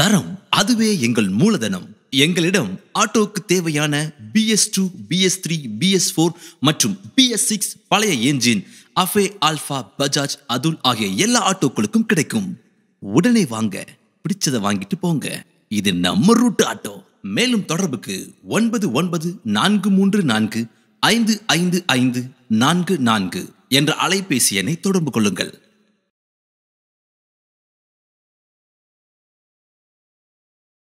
தரம் அதுவே எங்கள் மூலதனம் எங்களிடம் ஆட்டோவுக்கு தேவையான BS two B S three BS four மற்றும் பிஎஸ் சிக்ஸ் பழைய engine Ape Alpha Bajaj Atul ஆகிய எல்லா ஆட்டோக்களுக்கும் கிடைக்கும் உடனே வாங்க பிடிச்சதை வாங்கிட்டு போங்க இது நம்ம ரூட் ஆட்டோ மேலும் தொடர்புக்கு ஒன்பது ஒன்பது நான்கு மூன்று நான்கு ஐந்து ஐந்து ஐந்து நான்கு நான்கு என்ற அலைபேசி எண்ணை தொடர்பு கொள்ளுங்கள்